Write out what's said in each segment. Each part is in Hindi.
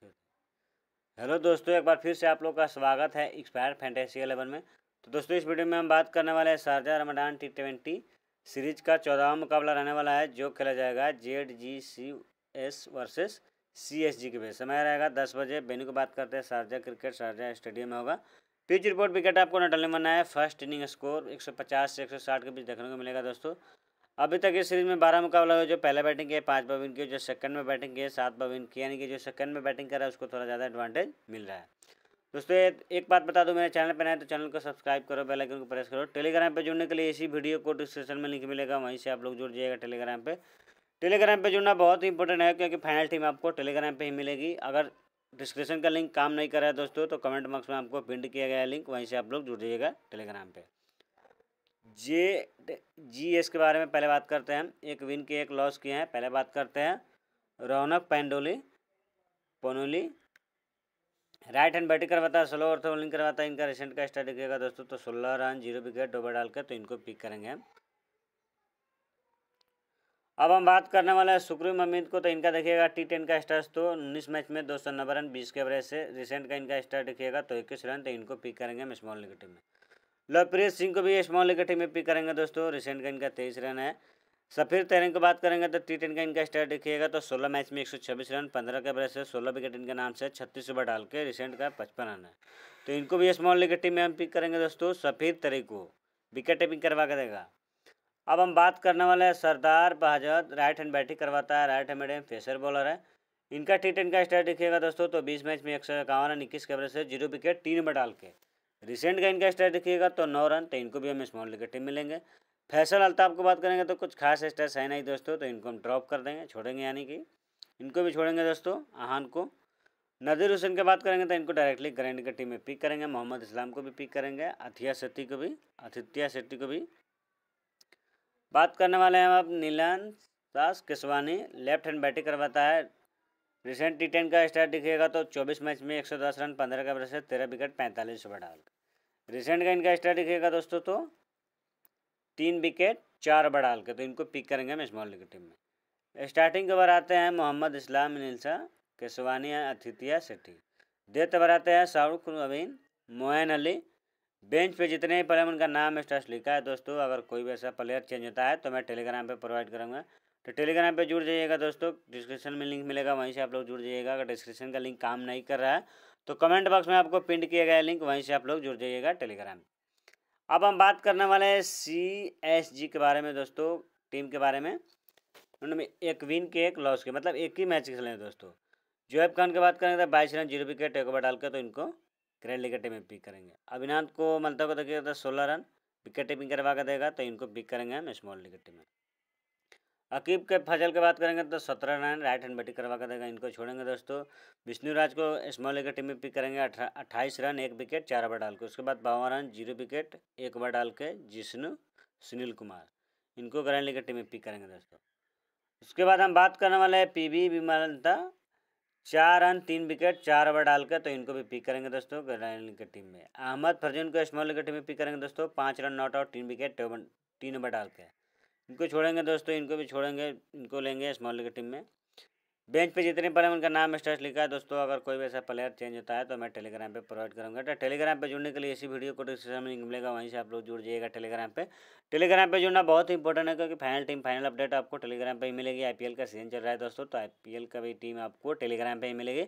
करते थे हेलो दोस्तों एक बार फिर से आप लोग का स्वागत है एक्सपायर फैंटेसी एलेवन में तो दोस्तों इस वीडियो में हम बात करने वाले हैं Sharjah Ramadan T twenty series का चौदहवा मुकाबला रहने वाला है जो खेला जाएगा Z G C S versus C S G के बीच समय रहेगा दस बजे बेनू की बात करते हैं शारजा क्रिकेट शारजा स्टेडियम में होगा पिच रिपोर्ट विकेट आपको नटल में बनाया है फर्स्ट इनिंग स्कोर 150 से 160 के बीच देखने को मिलेगा दोस्तों अभी तक इस सीरीज में बारह मुकाबला हुआ जो पहले बैटिंग किया पाँच बार विन किया जो सेकंड में बैटिंग किया सात बार विन किया यानी कि जो सेकंड में बैटिंग कर रहा है उसको थोड़ा ज़्यादा एडवांटेज मिल रहा है दोस्तों एक बात बता दूं मेरे चैनल पर नए तो चैनल को सब्सक्राइब करो बेल आइकन को प्रेस करो टेलीग्राम पर जुड़ने के लिए इसी वीडियो को डिस्क्रिप्शन में लिंक मिलेगा वहीं से आप लोग जुड़ जाइएगा टेलीग्राम पर टेलीग्राम पर जुड़ना बहुत ही इंपॉर्टेंट है क्योंकि फाइनल टीम आपको टेलीग्राम पर ही मिलेगी अगर डिस्क्रिप्शन का लिंक काम नहीं कर रहा है दोस्तों तो कमेंट बॉक्स में आपको पिंड किया गया लिंक वहीं से आप लोग जुड़ जाइएगा टेलीग्राम पर जे जी एस के बारे में पहले बात करते हैं एक विन के एक लॉस किए हैं पहले बात करते हैं रौनक पेंडोली पोनोली राइट हैंड बैटिंग करवाता है स्लो और बॉलिंग करवाता है इनका रिसेंट का स्टार्ट दिखेगा दोस्तों तो सोलह रन जीरो विकेट डोबर डाल के तो इनको पिक करेंगे अब हम बात करने वाले हैं सुक्रीम अमित को तो इनका देखिएगा टी टेन का स्टार्स तो उन्नीस मैच में दो सौ नब्बे रन बीस के एवरेज से रिसेंट का इनका स्टार्ट दिखेगा तो इक्कीस रन तो इनको पिक करेंगे हम स्मॉल लीग टीम में लवप्रीत सिंह को भी स्मॉल टीम में पिक करेंगे दोस्तों रिसेंट का इनका तेईस रन है सफीर तैरन की बात करेंगे तो टी का इनका स्टार देखिएगा तो 16 मैच में 126 रन 15 के बरस से 16 विकेट इनके नाम से 36 ओवर डाल के रिसेंट का 55 रन है तो इनको भी स्मॉल लीग टीम में हम पिक करेंगे दोस्तों सफीर तरी को विकेट टेपिंग करवा के देगा अब हम बात करने वाले हैं सरदार बहाजत राइट हैंड बैटिंग करवाता है right hand medium pacer bowler है इनका टी का स्टार देखिएगा दोस्तों तो बीस मैच में एक सौ इक्यावन रन इक्कीस के एवरेज से जीरो विकेट तीन ओवर डाल के रिसेंट का इनका स्टार देखिएगा तो नौ रन तो इनको भी हम स्मॉल विकेट मिलेंगे फैसल अल्ताफ को बात करेंगे तो कुछ खास स्टार्स है नहीं दोस्तों तो इनको हम ड्रॉप कर देंगे छोड़ेंगे यानी कि इनको भी छोड़ेंगे दोस्तों आहान को नज़ीर हुसैन की बात करेंगे तो इनको डायरेक्टली ग्रैंड की टीम में पिक करेंगे मोहम्मद इस्लाम को भी पिक करेंगे अथिया सेट्टी को भी अथित्या सेट्टी को भी बात करने वाले हैं हम अब Nilansh Keswani left hand batting करवाता है रिसेंट टी टेन का स्टार दिखेगा तो 24 मैच में 110 रन 15 का प्रतिशत तेरह विकेट पैंतालीस ओवर डाल रिसेंट का इनका स्टार दिखेगा दोस्तों तो तीन विकेट चार ओवर डाल के तो इनको पिक करेंगे हम स्मॉल लीग टीम में स्टार्टिंग के ओवर आते हैं मोहम्मद इस्लाम नीलसा केसवानी अतिथिया सेठी देते ओवर आते हैं शाहरुख अबीन मोहन अली बेंच पे जितने भी प्लेयर उनका नाम स्टार्स लिखा है दोस्तों अगर कोई भी ऐसा प्लेयर चेंज होता है तो मैं टेलीग्राम पे प्रोवाइड करूँगा तो टेलीग्राम पे जुड़ जाइएगा दोस्तों डिस्क्रिप्शन में लिंक मिलेगा वहीं से आप लोग जुड़ जाइएगा अगर डिस्क्रिप्शन का लिंक काम नहीं कर रहा है तो कमेंट बॉक्स में आपको पिंड किया गया लिंक वहीं से आप लोग जुड़ जाइएगा टेलीग्राम अब हम बात करने वाले हैं सी एस जी के बारे में दोस्तों टीम के बारे में उन्होंने एक विन के एक लॉस के मतलब एक ही मैच खेले दोस्तों दोस्तों जोएब खान की बात करेंगे तो बाईस रन जीरो विकेट एक ओवर डाल के तो इनको ग्रैंड लीग टीम में पिक करेंगे अभिनाथ को मतलब को देखिएगा तो सोलह रन विकेट टीपिंग करवा कर देगा तो इनको पिक करेंगे हम स्मॉल लीग टीम में अकीब के फजल की बात करेंगे तो सत्रह रन राइट हैंड बैटिंग करवा कर देगा इनको छोड़ेंगे दोस्तों विष्णुराज को स्मॉल एक टीम में पिक करेंगे अट्ठाईस रन एक विकेट चार ओवर डाल के उसके बाद बावन रन जीरो विकेट एक ओवर डाल के जिष्णु सुनील कुमार इनको ग्रैंड लीग टीम में पिक करेंगे दोस्तों उसके बाद हम बात करने वाले हैं पी वी विमलता चार रन तीन विकेट चार ओवर डाल के तो इनको भी पिक करेंगे दोस्तों ग्रैंड लीग टीम में अहमद फरजून को स्मॉल लीग टीम में पिक करेंगे दोस्तों पाँच रन नॉट आउट तीन विकेट तीन ओवर डाल के इनको छोड़ेंगे दोस्तों इनको भी छोड़ेंगे इनको लेंगे स्मॉल लीग टीम में बेंच पे जितने पर उनका नाम स्टेट लिखा है दोस्तों अगर कोई भी ऐसा प्लेयर चेंज होता है तो मैं टेलीग्राम पे प्रोवाइड करूँगा तो टेलीग्राम पे जुड़ने के लिए इसी वीडियो को डिस्क्रिप्शन में लिंक मिलेगा वहीं से आप लोग जुड़ जाइएगा टेलीग्राम पे टेलीग्राम पे जुड़ना बहुत ही इंपॉर्टेंट है क्योंकि फाइनल टीम फाइनल अपडेट आपको टेलीग्राम पर ही मिलेगी आई का सीजन चल रहा है दोस्तों तो आई का भी टीम आपको टेलीग्राम पर ही मिलेगी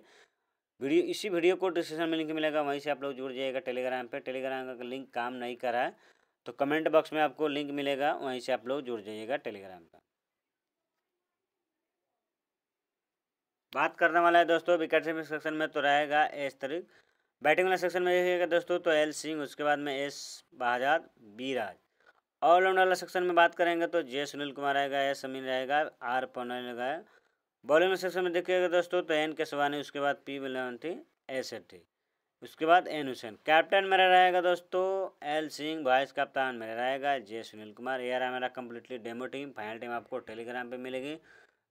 वीडियो इसी वीडियो को डिस्क्रिप्शन में लिंक मिलेगा वहीं से आप लोग जुड़ जाइएगा टेलीग्राम पर टेलीग्राम का लिंक काम नहीं कर रहा है तो कमेंट बॉक्स में आपको लिंक मिलेगा वहीं से आप लोग जुड़ जाइएगा टेलीग्राम का बात करने वाला है दोस्तों विकेट सेक्शन में तो रहेगा एस तरीक बैटिंग वाला सेक्शन में देखिएगा दोस्तों तो एल सिंह उसके बाद में एस बहाजाद बीराज ऑलराउंडर वाला सेक्शन में बात करेंगे तो जे सुनील कुमार रहेगा एस अमीन रहेगा आर पनल रहेगा बॉलिंग सेक्शन में देखिएगा दोस्तों तो एन के सवानी उसके बाद पी विलावंती एस एट्टी उसके बाद एन हुसैन कैप्टन मेरा रहेगा दोस्तों एल सिंह वाइस कप्तान मेरा रहेगा जे सुनील कुमार ये रहा मेरा completely demo team final team आपको टेलीग्राम पे मिलेगी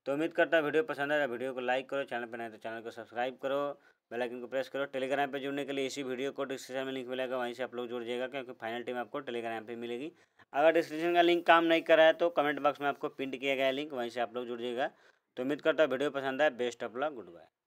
तो उम्मीद करता है वीडियो पसंद आया वीडियो को लाइक करो चैनल पर नहीं तो चैनल को सब्सक्राइब करो बेल आइकन को प्रेस करो टेलीग्राम पे जुड़ने के लिए इसी वीडियो को डिस्क्रिप्शन में लिंक मिलेगा वहीं से आप लोग जुड़ जाएगा क्योंकि फाइनल टीम आपको टेलीग्राम पे मिलेगी अगर डिस्क्रिप्शन का लिंक काम नहीं कर रहा है तो कमेंट बॉक्स में आपको पिंट किया गया लिंक वहीं से आप लोग जुड़ जाएगा तो उम्मीद करता है वीडियो पसंद आए best of luck good bye